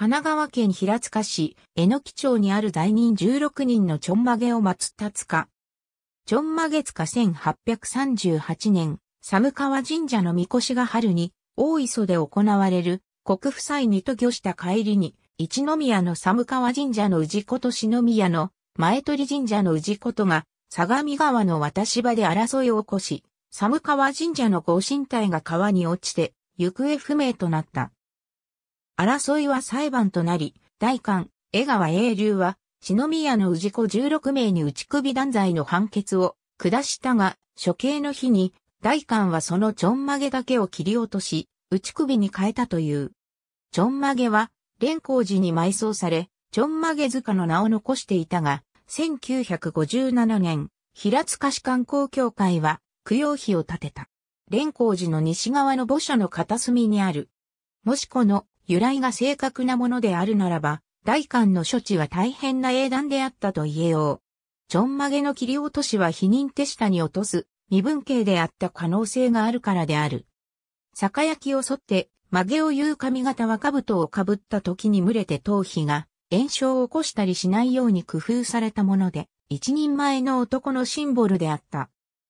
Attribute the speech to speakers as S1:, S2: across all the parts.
S1: 神奈川県平塚市、江ノ木町にある在任16人のちょんまげを祀った塚。ちょんまげ塚1838年、寒川神社の神輿が春に、大磯で行われる、国夫妻にと御した帰りに、一宮の寒川神社の氏子と篠宮の前鳥神社の氏子とが、相模川の渡し場で争いを起こし、寒川神社のご神体が川に落ちて、行方不明となった。争いは裁判となり、大官、江川英流は、篠宮の氏子16名に打ち首断罪の判決を下したが、処刑の日に、大官はそのちょんまげだけを切り落とし、打ち首に変えたという。ちょんまげは、蓮光寺に埋葬され、ちょんまげ塚の名を残していたが、1957年、平塚市観光協会は、供養碑を建てた。蓮光寺の西側の墓所の片隅にある。もしこの由来が正確なものであるならば、大官の処置は大変な英断であったと言えよう。ちょんまげの切り落としは否認手下に落とす、身分系であった可能性があるからである。酒焼きを沿って、曲げを言う髪型は兜をかぶった時に群れて頭皮が炎症を起こしたりしないように工夫されたもので、一人前の男のシンボルであった。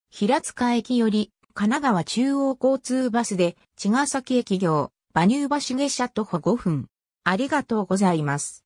S1: 平塚駅より、神奈川中央交通バスで、茅ヶ崎駅行、馬乳橋下社徒歩5分。ありがとうございます。